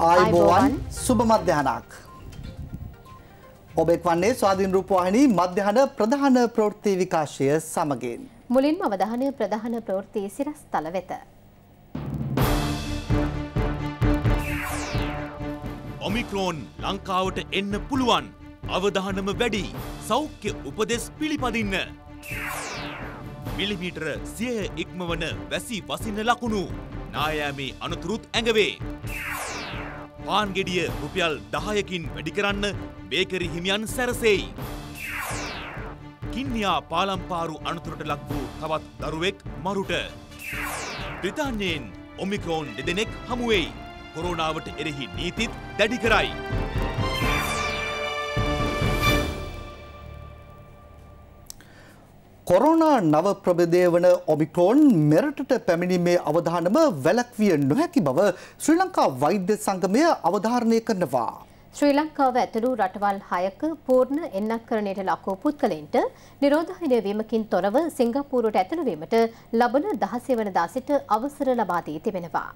ආයිබෝවන් සුබ මධ්‍යහනක්. ඔබෙක් වන්නේ ස්වාධීන් රූපවාහිනී මධ්‍යහන ප්‍රධාන ප්‍රවෘත්ති විකාශය සමගින්. මුලින්ම අවධානය ප්‍රධාන ප්‍රවෘත්ති සිරස් තල වෙත. ඔමික්‍රෝන් ලංකාවට එන්න පුළුවන් අවධානම වැඩි සෞඛ්‍ය උපදෙස් පිළිපදින්න. මිලිමීටර සිය ඉක්මවන වැසි වසින ලකුණු නායෑමේ අනතුරුත් ඇඟවේ. පාන් ගෙඩිය රුපියල් දහයකින් වැඩි කරන්න බේකරි හිමියන් සැරසෙයි. කින්යා පාලම්පාරු අනතුරට ලක් වූ තවත් දරුවෙක් මරුට. බ්‍රිතාන්‍යයෙන් ඔමිකෝන් දෙදෙනෙක් හමුවෙයි. කොරෝනාවට එරෙහි නීතිත් දැඩි කරයි. කොරෝනා නව ප්‍රභේදය වන ඔමික්‍රෝන් මෙරටට පැමිණීමේ අවධානම වැලක්විය නොහැකි බව ශ්‍රී ලංකා වෛද්‍ය සංගමය අවධාරණය කරනවා. ශ්‍රී ලංකාව ඇතුළු රටවල් හයක පූර්ණ එන්නක්කරණයට ලක්වූ පුද්ගලයින්ට නිරෝධහනය වීමකින් තොරව සිංගපූරුවට ඇතුළුවීමට ලබන දහසේ වනදා සිට අවසර ලබාදී තිබෙනවා.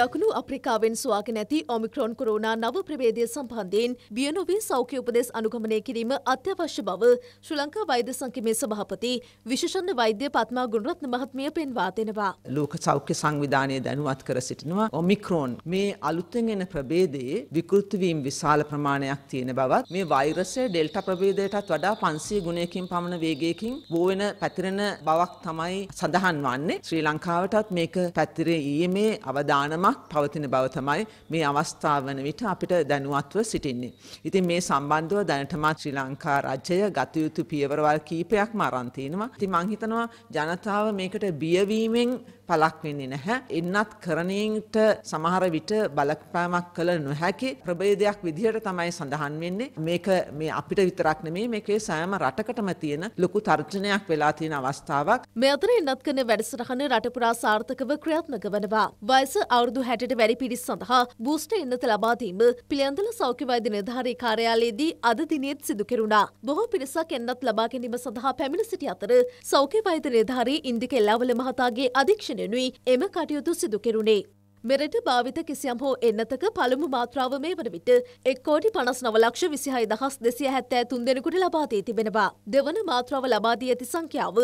දකුණු අප්‍රිකාවෙන් ස්වාගෙන ඇති ඔමික්‍රෝන් කොරෝනා නව ප්‍රවේදය සම්බන්ධයෙන් බියනොවේ සෞඛ්‍ය උපදෙස් අනුගමනය කිරීම අත්‍යවශ්‍ය බව ශ්‍රී ලංකා වෛද්‍ය සංකීමේ සභාපති විශේෂඥ වෛද්‍ය පත්මා ගුණරත්න මහත්මිය පෙන්වා දෙනවා. ලෝක සෞඛ්‍ය සංවිධානය දැනුවත් කර සිටිනවා ඔමික්‍රෝන් මේ අලුතෙන් එන ප්‍රභේදයේ විකෘති වීම විශාල ප්‍රමාණයක් තියෙන බවත් මේ වෛරසය ඩෙල්ටා ප්‍රභේදයටත් වඩා 500 ගුණයකින් පමණ වේගයකින් බෝ වෙන පැතිරෙන බවක් තමයි සඳහන් වන්නේ. ශ්‍රී ලංකාවටත් මේක පැතිරේ ඊයේ මේ අවදානමක් දැනුමක් පවතින බව තමයි මේ අවස්ථාව වන විට අපිට දැනුවත්ව සිටින්නේ. ඉතින් මේ සම්බන්ධව දැනටමත් ශ්‍රී ලංකා රජය ගතයුතු පියවරවල් කීපයක් මරන්තියෙනවා. ති මංහිතනවා ජනතාව මේකට බියවීමෙන් පලක් වෙන්නේ නැහැ. එන්නත් කරණීන්ට සමහර විට බලපෑමක් කළ නොහැකි ප්‍රභේදයක් විදිහට තමයි සඳහන් වෙන්නේ. මේක මේ අපිට විතරක් නෙමේ මේකේ සෑම රටකටම තියෙන ලොකු තර්ජනයක් වෙලා තියෙන අවස්ථාවක්. මේ අතර එන්නත් කරන වැඩසටහන රට පුරා සාර්ථකව ක්‍රියාත්මක වනවා. වයස අවුරුදු 60ට වැඩි පිරිස සඳහා බූස්ටර් එන්නත ලබා දීම පිළියන්දල සෞඛ්‍ය වෛද්‍ය නිලධාරී කාර්යාලයේදී අද දිනෙත් සිදු කෙරුණා. බොහෝ පිරිසක් එන්නත් ලබා ගැනීම සඳහා පැමිණ සිටි අතර සෞඛ්‍ය වෛද්‍ය නිලධාරී ඉන්දික එල්ලාවල මහතාගේ අධීක්ෂණය පැමිණෙනුයි එම කටයුතු සිදු කෙරුණේ. මෙරට භාවිත කිසියම් හෝ එන්නතක පළමු මාත්‍රාව මේ වන විට එක්කෝඩි පනස් නවලක්ෂ විසිහයි දහස් දෙසිය හැත්තෑ තුන් දෙනෙකුට ලබාදී තිබෙනවා. දෙවන මාත්‍රාව ලබාදී ඇති සංඛ්‍යාව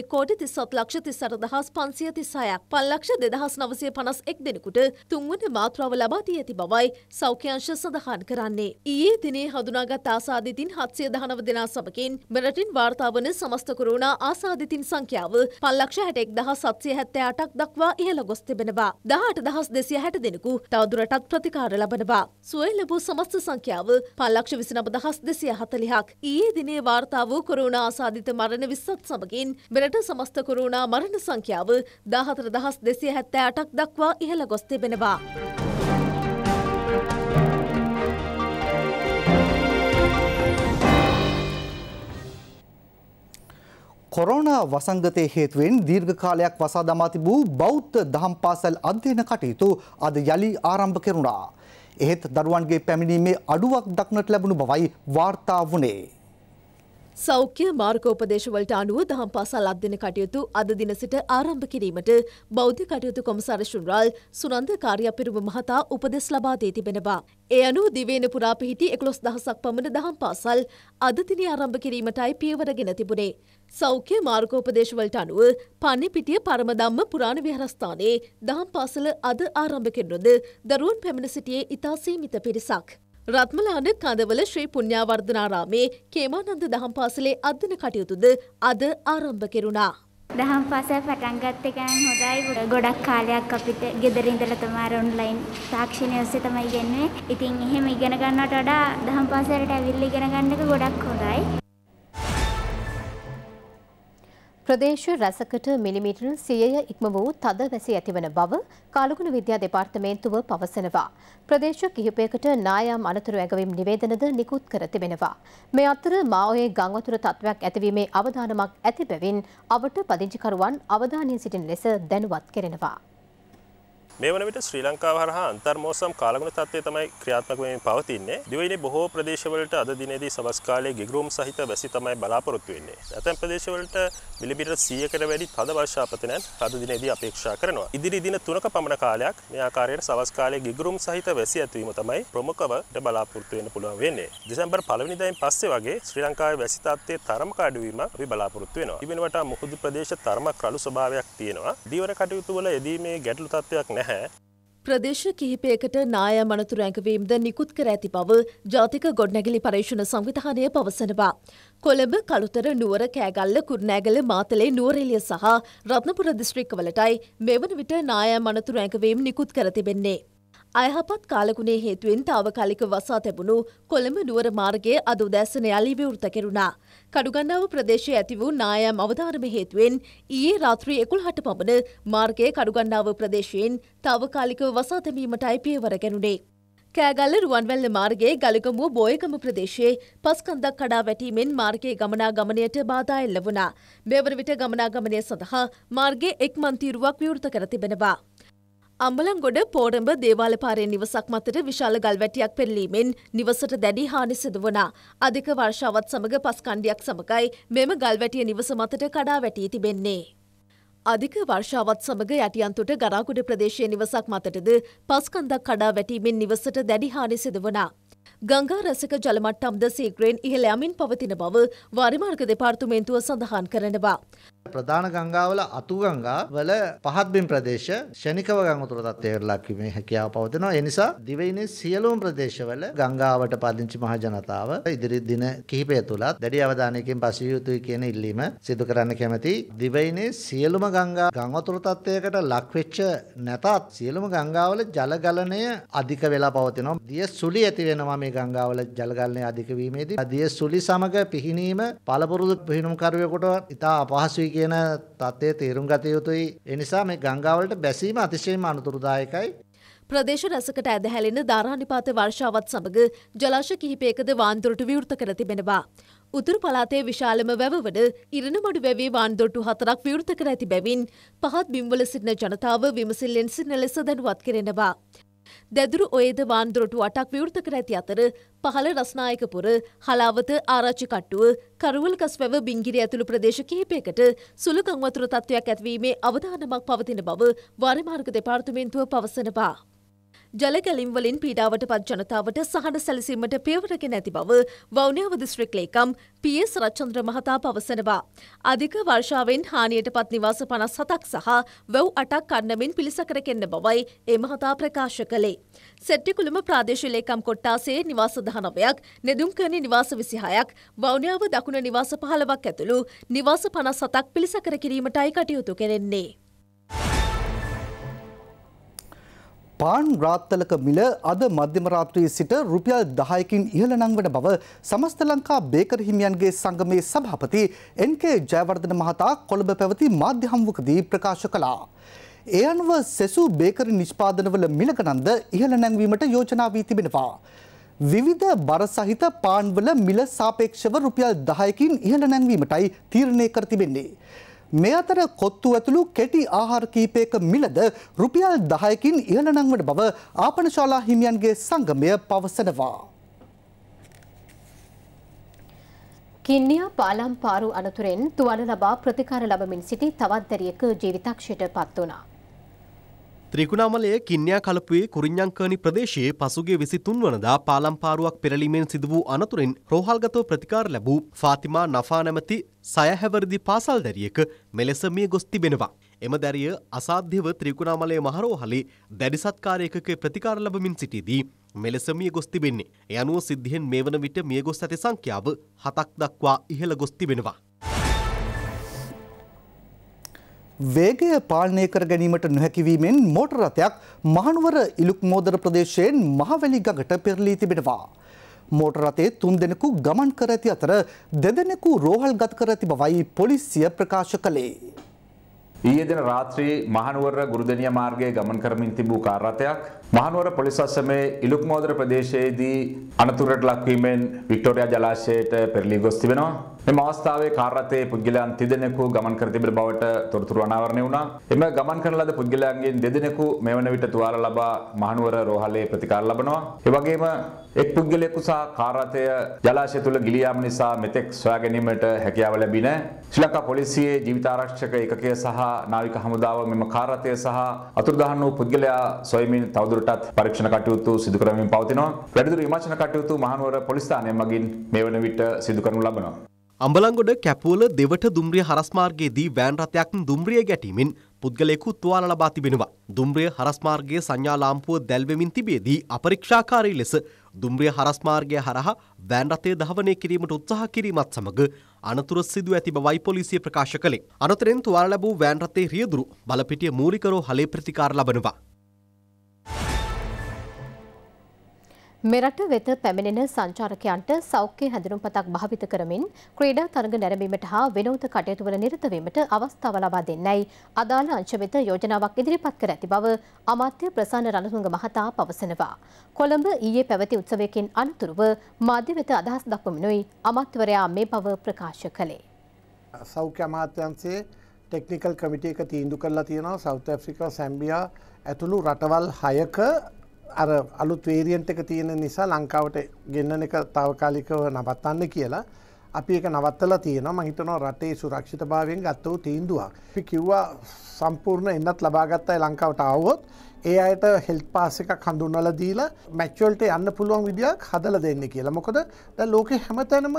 එක්කෝඩි තිස්සත් ලක්ෂ තිසර දහස් පන්සිය තිස්සායක් පල්ලක්ෂ දෙදහස් නවසය පනස් එක් දෙනෙකුට තුන්වන මාත්‍රාව ලබාදී ඇති බවයි සෞඛ්‍යංශ සඳහන් කරන්නේ. ඊයේ දිනේ හඳුනාගත් ආසාධිතින් හත්සය දහනව දෙනා සමකින් මෙරටින් වාර්තාාවන සමස්ත කරුණා ආසාධිතින් සංඛ්‍යාව පල්ලක්ෂ හැටෙක් දහ සත්සය හැත්තෑ අටක් දක්වා ඉහළ ගොස් තිබෙනවා. දහට දහස් දහස් දෙසිය හැට දෙනෙකු තවදුරටත් ප්‍රතිකාර ලබනවා. සුවයි ලැබූ සමස්ත සංඛ්‍යාව පල්ලක්ෂ විසිනබ දහස් දෙසිය හතලිහක්. ඊයේ දිනේ වාර්තා වූ කොරුණ ආසාධිත මරණ විස්සත් සමගින් මෙරට සමස්ත කොරුණා මරණ සංඛ්‍යාව දාහතර දහස් දෙසිය හැත්තෑ අටක් දක්වා ඉහළ ගොස් තිබෙනවා. කොරෝනා වසංගතය හේතුවෙන් දීර්ඝ කාලයක් වසා දමා තිබූ බෞද්ධ දහම් පාසල් අධ්‍යයන කටයුතු අද යළි ආරම්භ කෙරුණා. එහෙත් දරුවන්ගේ පැමිණීමේ අඩුවක් දක්නට ලැබුණු බවයි වාර්තා වුණේ. සෞඛ්‍ය මාර්ගෝපදේශවලට අනුව දහම් පාසල් අධ්‍යන කටයුතු අද දින සිට ආරම්භ කිරීමට බෞද්ධ කටයුතු කොමසාර ශුන්රාල් සුනන්ද කාර්යපිරුම මහතා උපදෙස් ලබා දී තිබෙනවා. ඒ අනුව දිවේන පුරා පිහිටි එකොළොස් දහසක් පමණ දහම් පාසල් අද දිනේ ආරම්භ කිරීමටයි පියවර ගෙන තිබුණේ. සෞඛ්‍ය මාර්ගෝපදේශවලට අනුව පණිපිටිය පරමදම්ම පුරාණ විහාරස්ථානයේ දහම් පාසල අද ආරම්භ කෙරෙනද දරුවන් පැමිණ සිටියේ ඉතා සීමිත පිරිසක්. රත්මලාන කඳවල ශ්‍රී පුණ්‍යාවර්ධනාරාමේ කේමානන්ද දහම් පාසලේ අධ්‍යන කටයුතුද අද ආරම්භ කෙරුණා. දහම් පාසල් පටන් ගත්තේ ගමන් හොඳයි ගොඩක් කාලයක් අපිට ගෙදර ඉඳලා තමයි ඔන්ලයින් තාක්ෂණය ඔස්සේ තමයි ඉගෙනුවේ. ඉතින් එහෙම ඉගෙන ගන්නවට වඩා දහම් පාසලට ඇවිල්ලා ඉගෙන ගන්න එක ගොඩක් හොඳයි. ප්‍රදේශ රැසකට මිලිමීටර 100ය ඉක්ම වූ තද වැසි ඇතිවන බව කාලගුණ විද්‍යා දෙපාර්තමේන්තුව පවසනවා. ප්‍රදේශ කිහිපයකට නායම් අනතුරු ඇගවීම් නිවේදනද නිකුත් කර තිබෙනවා. මේ අතර මාඔයේ ගංවතුර තත්ත්වයක් ඇතිවීමේ අවධානමක් ඇති බැවින් අවට පදිංචිකරුවන් අවධානය සිටින ලෙස දැනුවත් කෙරෙනවා. මේ වන විට ශ්‍රී ලංකාව හරහා අන්තර්මෝසම් කාලගුණ තත්ත්වය තමයි ක්‍රියාත්මක වෙමින් පවතින්නේ. දිවයිනේ බොහෝ ප්‍රදේශවලට අද දිනේදී සවස් කාලයේ ගිගුරුම් සහිත වැසි තමයි බලාපොරොත්තු වෙන්නේ. ඇතැම් ප්‍රදේශවලට මිලිමීටර් 100කට වැඩි තද වර්ෂාපතනයන් අද දිනේදී අපේක්ෂා කරනවා. ඉදිරි දින 3ක පමණ කාලයක් මේ ආකාරයට සවස් කාලයේ ගිගුරුම් සහිත වැසි ඇතිවීම තමයි ප්‍රමුඛවට බලාපොරොත්තු වෙන්න පුළුවන් වෙන්නේ. දෙසැම්බර් 1 වෙනිදායින් පස්සේ වගේ ශ්‍රී ලංකාවේ වැසි තත්ත්වයේ තරමක අඩුවීම අපි බලාපොරොත්තු වෙනවා. ඉවෙන වටා මුහුදු ප්‍රදේශ තරමක් රළු ස්වභාවයක් තියෙනවා. දීවර කටයුතු වල යෙදීමේ ගැටලු තත්ත්වයක් නැහැ. නැහැ. ප්‍රදේශ කිහිපයකට නාය මනතුර ඇඟවීම්ද නිකුත් කර ඇති බව ජාතික ගොඩනැගිලි පර්ේෂණ සංවිධානය පවසනවා. කොළඹ කළුතර නුවර කෑගල්ල කුරුණෑගල මාතලේ නුවරෙලිය සහ රත්නපුර දිස්ත්‍රික්කවලටයි මෙවන විට නාය මනතුර ඇඟවීම් නිකුත් කර තිබෙන්නේ. අයහපත් කාලගුණේ හේතුවෙන් තාවකාලික වසා තැබුණු කොළඹ නුවර මාර්ගයේ අද උදැසන යළි විවෘත කෙරුණා. කඩුගන්නාව ප්‍රදේශයේ ඇති වූ නායම් අවධාරම හේතුවෙන් ඊයේ රාත්‍රී 11ට පමණ මාර්ගයේ කඩුගන්නාව ප්‍රදේශයෙන් තාවකාලිකව වසා තැබීමටයි පියවර ගැනුණේ. කෑගල්ල රුවන්වැල්ල මාර්ගයේ ගලගමුව බෝයගම ප්‍රදේශයේ පස්කන්දක් කඩා වැටීමෙන් මාර්ගයේ ගමනා ගමනයට බාධා එල්ල වුණා. මෙවර විට ගමනාගමනය සඳහා මාර්ගයේ එක් මන්තීරුවක් විවෘත කර තිබෙනවා. අම්බලංගොඩ පෝරඹ දේවාලපාරය නිවසක් මතට විශාල ගල්වැටියක් පෙරලීමෙන් නිවසට දැඩි හානි සිදු වනා. අධික වර්ෂාවත් සමඟ පස්කණ්ඩියක් සමඟයි මෙම ගල්වැටිය නිවස මතට කඩා වැටී තිබෙන්නේ. අධික වර්ෂාවත් සමඟ යටියන්තුට ගරාකුඩ ප්‍රදේශය නිවසක් මතටද පස්කන්දක් කඩා වැටීමෙන් නිවසට දැඩි හානි සිදු වනා. ගංගා රැසක ජලමට්ටම්ද සීග්‍රයෙන් ඉහළ යමින් පවතින බව වාරිමාර්ග දෙපාර්තුමේන්තුව සඳහන් කරනවා. ප්‍රධාන ගංගාවල අතු ගංගා වල පහත්බිම් ප්‍රදේශ ශනිකව ගංගතුර තත්ත්වයකට ලක්වීමේ හැකියාව පවතිනවා. ඒ නිසා දිවයිනේ සියලුම ප්‍රදේශවල ගංගාවට පදිංචි මහ ජනතාව ඉදිරි දින කිහිපය තුලත් දැඩි අවධානයකින් පසිය යුතුයි කියන ඉල්ලීම සිදු කරන්න කැමැති. දිවයිනේ සියලුම ගංගා ගංගතුර තත්ත්වයකට ලක්වෙච්ච නැතත් සියලුම ගංගාවල ජල ගලණය අධික වෙලා පවතිනවා. දිය සුළි ඇති වෙනවා මේ ගංගාවල ජල ගලණය අධික වීමේදී. දිය සුළි සමග පිහිනීම පළපුරුදු පිහිනුම් කරුවෙකුට ඉතා අපහසුයි කියන தත්ත්වය තේරුම් ගත යුතුයි. ඒ නිසා මේ ගංගාවලට බැසීම අතිශයින්ම අනුතුරුදායකයි. ප්‍රදේශ රසකට ඇදහැලෙන ධාරානිපාත වර්ෂාවත් සමග ජලාශ කිහිපයකද වාන්දොරට විවෘත කර තිබෙනවා. උතුරු පළාතේ විශාලම වැවවන ඉරණමඩු වැවේ වාන්දොට්ටු හතරක් විවෘත කර ඇති බැවින් පහත් බිම්වල සිටින ජනතාව විමසිල්ලෙන් සිටින ලෙස දැනුවත් කෙරෙනවා. දැදුරු ඔයද වාන්දුරටු අටක් විවෘත කර ඇති අතර පහළ රස්නායකපුර හලාවත ආරාච්චි කට්ටුව කරුවල් කස්වැව බිංගිරි ඇතුළු ප්‍රදේශ කිහිපයකට සුළු කංවතුර තත්ත්වයක් ඇත්වීමේ අවධානමක් පවතින බව වාරිමාර්ග දෙපාර්තමේන්තුව පවසනවා. ජලගැලින් වලින් පීඩාවට පත් ජනතාවට සහන සැලසීමට පියවරගෙන ඇති බව වෞනයාව දිස්ත්‍රික් ලේකම් පස් රච්චන්ද්‍ර මහතා පවසනවා. අධික වර්ෂාවෙන් හානියට පත් නිවාස පනස් හතක් සහ වැව් අටක් කන්නමින් පිළිසකර කෙන්න බවයි ඒ මහතා ප්‍රකාශ කළේ. සෙට්ටිකුළුම ප්‍රාදේශ ලේකම් කොට්ටාසේ නිවාස දහනවයක් නෙදුම්කනි නිවාස විසිහයක් වෞනයාව දකුණ නිවාස පහලවක් ඇතුළු නිවාස පනස් සතක් පිළිසකර කිරීමටයි කටයුතු කෙරෙන්නේ. පාන් රාත්තලක මිල අද මධ්‍යම රාත්‍රියේ සිට රුපියල් 10කින් ඉහළ නංවන බව සමස්ත ලංකා බේකර් හිමියන්ගේ සංගමේ සභාපති එන්.කේ. ජයවර්ධන මහතා කොළඹ පැවති මාධ්‍ය හමුවකදී ප්‍රකාශ කළා. ඒ අනුව සෙසු බේකරි නිෂ්පාදනවල මිල ගණන්ද ඉහළ නැංවීමට යෝජනා වී තිබෙනවා. විවිධ බර සහිත පාන්වල මිල සාපේක්ෂව රුපියල් 10කින් ඉහළ නැංවීමටයි තීරණය කර තිබෙන්නේ. මේ අතර කොත්තු ඇතුළු කෙටි ආහාර කීපයක මිලද රුපියල් 10කින් ඉහළ නංවන බව ආපනශාලා හිමියන්ගේ සංගමය පවසනවා. කින්නියා පාලම් පාරු අනතුරෙන් තුවන ලබා ප්‍රතිකාර ලබමින් සිටි තවත් දැරියක ජීවිතක්ෂයට පත් වුණා. ත්‍රිකුණාමලයේ කින්‍යා කලපුවේ කුරිඤ්ඤංකර්ණි ප්‍රදේශයේ පසුගිය 23 වනදා පාලම්පාරුවක් පෙරළීමෙන් සිදු වූ අනතුරෙන් රෝහල්ගතව ප්‍රතිකාර ලැබූ ෆාතිමා නෆා නැමැති සයහැවරදි පාසල් දැරියක මෙලෙස මිය ගොස් තිබෙනවා. එම දැරිය අසාධ්‍යව ත්‍රිකුණාමලයේ මහරෝහලේ දැඩි සත්කාරයකක ප්‍රතිකාර ලැබමින් සිටියේදී මෙලෙස මිය ගොස් තිබෙන්නේ. ඒ අනුව සිද්ධියෙන් මේ වන විට මිය ගොස් ඇති සංඛ්‍යාව 7ක් දක්වා ඉහළ ගොස් තිබෙනවා. වේගය පාලනය කර ගැනීමට නොහැකිවීමෙන් මෝටර් රථයක් මහනුවර ඉලුක්මෝදර ප්‍රදේශයෙන් මහවැලි ගඟට පෙරලී තිබෙනවා. මෝටර් රථයේ තුන් දෙනෙකු ගමන් කර ඇති අතර දෙදෙනෙකු රෝහල්ගත කර ඇති බවයි පොලිසිය ප්‍රකාශ කළේ. ඊයේ දින රාත්‍රියේ මහනුවර ගුරුදෙනිය මාර්ගයේ ගමන් කරමින් තිබූ කාර් රථයක් මහනුවර පොලිස් අසමේ ඉලුක්මෝදර ප්‍රදේශයේදී අනතුරට ලක්වීමෙන් වික්ටෝරියා ජලාශයට පෙරලී ගොස් තිබෙනවා. මෙම අවස්ථාවේ කාර් රථයේ පුද්ගලයන් තිදෙනෙකු ගමන් කර තිබෙන බවට තොරතුරු අනාවරණය වුණා. එම ගමන් කරන ලද පුද්ගලයන්ගෙන් දෙදෙනෙකු මෙවන විට තුවාල ලබා මහනුවර රෝහලේ ප්‍රතිකාර ලබනවා. ඒ වගේම එක් පුද්ගලයෙකු සහ කාර් රථය ජලාශය තුල ගිලී යාම නිසා මෙතෙක් සොයා ගැනීමට හැකියාව ලැබී නැහැ. ශ්‍රී ලංකා පොලිසියේ ජීවිතාරක්ෂක ඒකකය සහ නාවික හමුදාව මෙම කාර් රථය සහ අතුරුදහන් වූ පුද්ගලයා සොයමින් තවදුරටත් පරීක්ෂණ කටයුතු සිදු කරමින් පවතිනවා. වැඩිදුර විමර්ශන කටයුතු මහනුවර පොලිස් ස්ථානය මගින් මේ වන විට සිදු කරනු ලබනවා. අඹලංගොඩ කැපුවල දෙවට දුම්රිය හරස්මාර්ගයේදී වෑන් රථයක් දුම්රිය ගැටීමෙන් පුද්ගලයෙකු තුවාල ලබා තිබෙනවා. දුම්රිය හරස්මාර්ගයේ සංඥා ලාම්පුව දැල්වෙමින් තිබේදී අපරීක්ෂාකාරී ලෙස දුම්රිය හරස්මාර්ගය හරහා වෑන් රථය දහවනය කිරීමට උත්සාහ කිරීමත් සමග අනතුර සිදු ඇති බවයි පොලිසිය ප්‍රකාශ කළේ. අනතුරෙන් තුවාල ලැබූ වෑන් රථයේ රියදුරු බලපිටිය මූලිකරෝ හලේ ප්‍රතිකාර ලබනවා. මෙරට වෙත පැමිණෙන සංචාරකයන්ට සෞඛ්‍ය හැඳුනුම්පතක් භාවිත කරමින් ක්‍රීඩා තරඟ නැරඹීමට හා විනෝද කටයුතුවල නිරත වීමට අවස්ථාව ලබා දෙන්නයි අදාළ අංශ වෙත යෝජනාවක් ඉදිරිපත් කර ඇති බව අමාත්‍ය ප්‍රසන්න රණතුංග මහතා පවසනවා. කොළඹ ඊයේ පැවති උත්සවයකින් අනතුරුව මාධ්‍ය වෙත අදහස් දක්වමිනුයි අමාත්‍යවරයා මේ බව ප්‍රකාශ කළේ. සෞඛ්‍ය අමාත්‍යංශයේ ටෙක්නිකල් කමිටි එක තීන්දුව කරලා තියෙනවා සවුත් ඇෆ්‍රිකා සැම්බියා ඇතුළු රටවල් 6ක අර අලුත් වේරියන්ට එක තියෙන නිසා ලංකාවට ගෙන්න්නන එක තාවකාලිකව නවත්තන්න කියලා අපි එක නවත්තලා තියෙන මහිතනෝ රටේ සුරක්ෂිත භාවයෙන් ගත්ත වූ තීන්දුවක්. පි කිව්වා සම්පූර්ණ එන්නත් ලබාගත්තයි ලංකාවට අවුවොත් ඒ අයට හෙල් පාස එක කඳුන්නල දීලා මැච්චවල්ට යන්න පුළුවන් විදිියක් හදල දෙන්න කියලා මොකද ද ලෝක හැමතැනම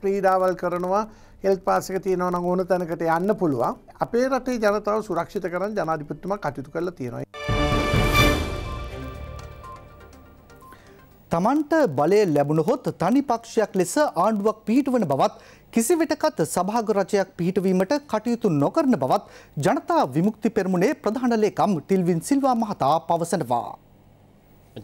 ක්‍රීඩාවල් කරනවා හෙල් පාසක තියෙනවන ඕන තැනකට යන්න පුළුවන් අපේ රටේ ජනතාව සුරක්ෂිත කරන ජනාධිපත්තුම කටයුතු කරලා තියෙනවා. තමන්ට බලය ලැබුණහොත් තනි පක්ෂයක් ලෙස ආණ්ඩුවක් පිහිටුවන බවත් කිසිවිටකත් සභාග රජයක් පිහිටවීමට කටයුතු නොකරන බවත් ජනතා විමුක්ති පෙරමුණේ ප්‍රධානලේකම් ටිල්වින් සිල්වා මහතා පවසනවා.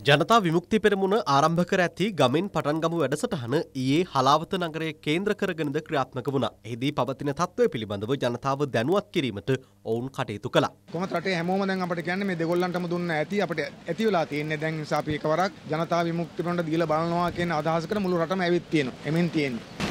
ජනතා විමුක්ති පෙරමුණ ආරම්භ කර ඇති ගමෙන් පටන්ගමු වැඩසටහන ඊයේ හලාවත නගරය කේන්ද්‍ර කරගෙනද ක්‍රියාත්මක වුණා. එහිදී පවතින තත්ත්වය පිළිබඳව ජනතාව දැනුවත් කිරීමට ඔවුන් කටයුතු කළා. කොහොමද රටේ හැමෝම දැන් අපිට කියන්නේ මේ දෙගොල්ලන්ටම දුන්න ඇති අපිට ඇති වෙලා තියෙන්නේ දැන් නිසා අපි එකවරක් ජනතා විමුක්ති පෙරමුණට දීලා බලනවා කියන අදහසකට මුළු රටම ඇවිත් තියෙනවා. එමෙන් තියෙන්නේ.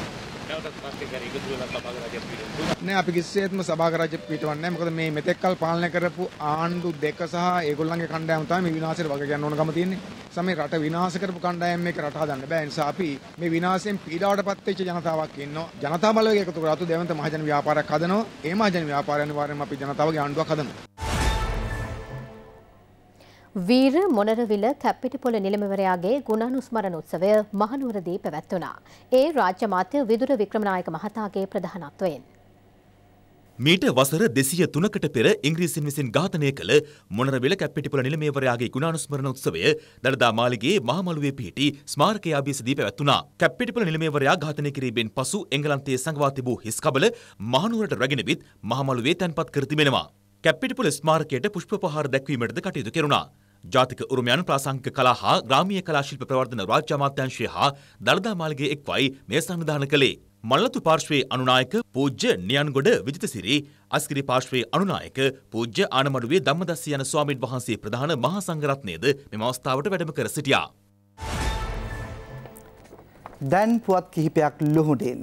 නැවතත් පස්සේ කරේ එකතු වෙලා සභාග රාජ්‍ය පිටවෙන්න. නෑ අපි කිසිසේත්ම සභාග රාජ්‍ය පිටවන්නේ නැහැ. මොකද මේ මෙතෙක්කල් පාලනය කරපු ආණ්ඩු දෙක සහ ඒගොල්ලන්ගේ කණ්ඩායම තමයි මේ විනාශයට වග කියන්න ඕනකම තියෙන්නේ. සමේ රට විනාශ කරපු කණ්ඩායම් මේක රට හදන්න බෑ. ඒ නිසා අපි මේ විනාශයෙන් පීඩාවටපත් වෙච්ච ජනතාවක් ඉන්නවා. ජනතා බලවේග එකතු කරලා තු දෙවන්ත මහජන ව්‍යාපාරයක් හදනවා. ඒ මහජන ව්‍යාපාරය අනිවාර්යයෙන්ම අපි ජනතාවගේ ආණ්ඩුවක් හදනවා. වීර මොනරවිල කැප්පිටිපොළ නිලමවරයාගේ ගුණානුස්මරණ උත්සවය මහනුවරදී පැවැත්වුණා. ඒ රාජ්‍ය මාත්‍ය විදුර වික්‍රමනායක මහතාගේ ප්‍රධානත්වයෙන්. මීට වසර දෙසිය තුනකට පෙර ඉංග්‍රීසින් විසින් ඝාතනය කළ මොනරවිල කැප්පිටිපොළ නිලමේවරයාගේ ගුණානුස්මරණ උත්සවය දළදා මාලිගයේ මහමළුවේ පිහිටි ස්මාරකය ආභියසදී පැවැත්වුණා. කැප්පිටිපොළ නිලමේවරයා ඝාතනය කිරීමෙන් පසු එංගලන්තයේ සඟවා තිබූ හිස් කබල මහනුවරට රැගෙන විත් මහමළුවේ තැන්පත් කර තිබෙනවා. කැප්පිටිපොළ ස්මාරකයට පුෂ්ප පහර දැක්වීමටද කටයුතු කෙරුණා. ජාතික උරුමයන් ප්‍රාසංගික කලා හා ග්‍රාමීය කලා ශිල්ප ප්‍රවර්ධන රාජ්‍ය අමාත්‍යාංශය හා දළදා මාලිගයේ එක්වයි මේ සංවිධාන කළේ. මල්ලතු පාර්ශ්වයේ අනුනායක පූජ්‍ය නියන්ගොඩ විජිතසිරි, අස්කිරි පාර්ශ්වයේ අනුනායක පූජ්‍ය ආනමඩුවේ ධම්මදස්ස යන ස්වාමීන් වහන්සේ ප්‍රධාන මහා සංඝරත්නයද මෙම අවස්ථාවට වැඩම කර සිටියා. දැන් පුවත් කිහිපයක් ලොහුඩෙන්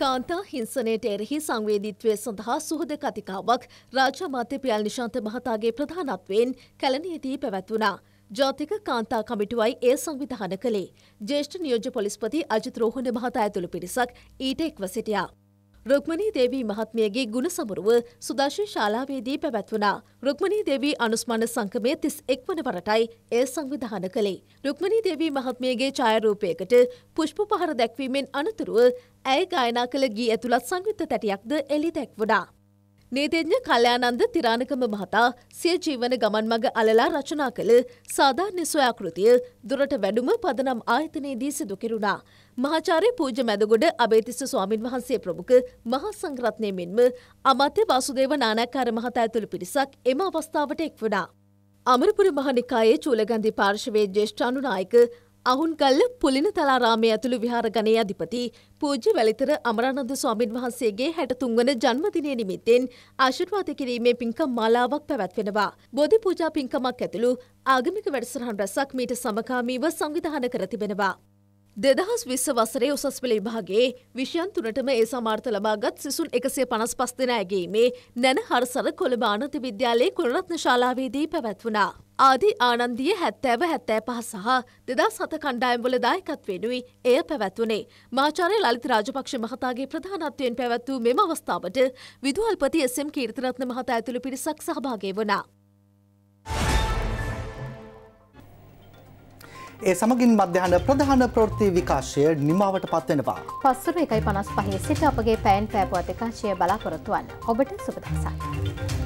කාන්තා හිංසනයට එරෙහි සංවේදීත්වය සඳහා සුහද කතිකාවක් රාජ මාත්‍යපියල් නිශාන්ත මහතාගේ ප්‍රධානත්වයෙන් කැලණියදී පැවැත්වුණා. ජාතික කාන්තා කමිටුවයි ඒ සංවිධාන කළේ. ජේෂ්ඨ නියෝජ්‍ය පොලිස්පති අජිත් රෝහණ මහතා ඇතුළු පිරිසක් ඊට එක්ව සිටියා. රුක්මණී දේවී මහත්මියගේ ගුණ සමරුව සුදර්ශන ශාලාවේදී පැවැත්වුණා. රුක්මණී දේවී අනුස්මන සංගමයේ 31 වන වරටයි එය සංවිධාන කළේ. රුක්මණී දේවී මහත්මියගේ ඡායාරූපයකට පුෂ්ප පහර දැක්වීමෙන් අනතුරුව ඇය ගායනා කළ ගී ඇතුළත් සංගීත තැටියක්ද එළි දැක්වුණා. නීතිඥ කල්යානන්ද තිරාණකම මහතා සිය ජීවන ගමන් මඟ අලලා රචනා කළ සාධාරණ සොයාකෘතිය දුරට වැඩුම පදනම් ආයතනයේදී සිදු කෙරුණා. මහාචාර්ය පූජ මැදගොඩ අබේතිස්ස ස්වාමින් වහන්සේ ප්‍රමුඛ මහා සංඝරත්නය මෙන්ම අමාත්‍ය වාසුදේව නානක්කාර මහතා ඇතුළු පිරිසක් එම අවස්ථාවට එක් වුණා. අමරපුර මහනිකායේ චූලගන්ධි පාර්ශවයේ ජ්‍යෙෂ්ඨ අනුනායක අහුන්ගල්ල පුලින තලාරාමය ඇතුළු විහාර ගණය අධිපති පූජ්‍ය වැලිතර අමරානන්ද ස්වාමින් වහන්සේගේ හැටතුන්වන ජන්මදිනය නිමිත්තෙන් ආශිර්වාද කිරීමේ පින්කම් මාලාවක් පැවැත්වෙනවා. බෝධි පූජා පින්කමක් ඇතුළු ආගමික වැඩසටහන් රැසක් මීට සමකාමීව සංවිධාන කර තිබෙනවා. දෙදහස් විස්ස වසරේ උසස් පෙළ විභාගේ විෂයන් තුනටම ඒ සමාර්ථ ලබාගත් සිසුන් එකසේ පනස් පස් දෙන ඇගීමේ නැන හරසර කොළඹ ආනති විද්‍යාලයේ කොළරත්න ශාලාවේදී පැවැත්වුණා. ආදී ආනන්දිය හැත්තෑව හැත්තෑ පහ සහ දෙදා සත කණ්ඩායම්වල දායකත් වෙනුයි එය පැවැත්වනේ. මාචාරය ලලිත රාජපක්ෂ මහතාගේ ප්‍රධානත්වයෙන් පැවැත්වූ මෙම අවස්ථාවට විදුහල්පති එසම් කීර්තනත්න මහතා ඇතුළු පිරිසක් සහභාගේ වනා. ඒ සමගින් මධ්‍යහන ප්‍රධාන ප්‍රෘති විකාශය නිමාවට පත්වෙනවා. පස්සුර එකයි පනස් පහේ සිට අපගේ පැන් පෑපුවත් එකාශය බලාපොරොත්තුවන් ඔබට සුපදක්සා.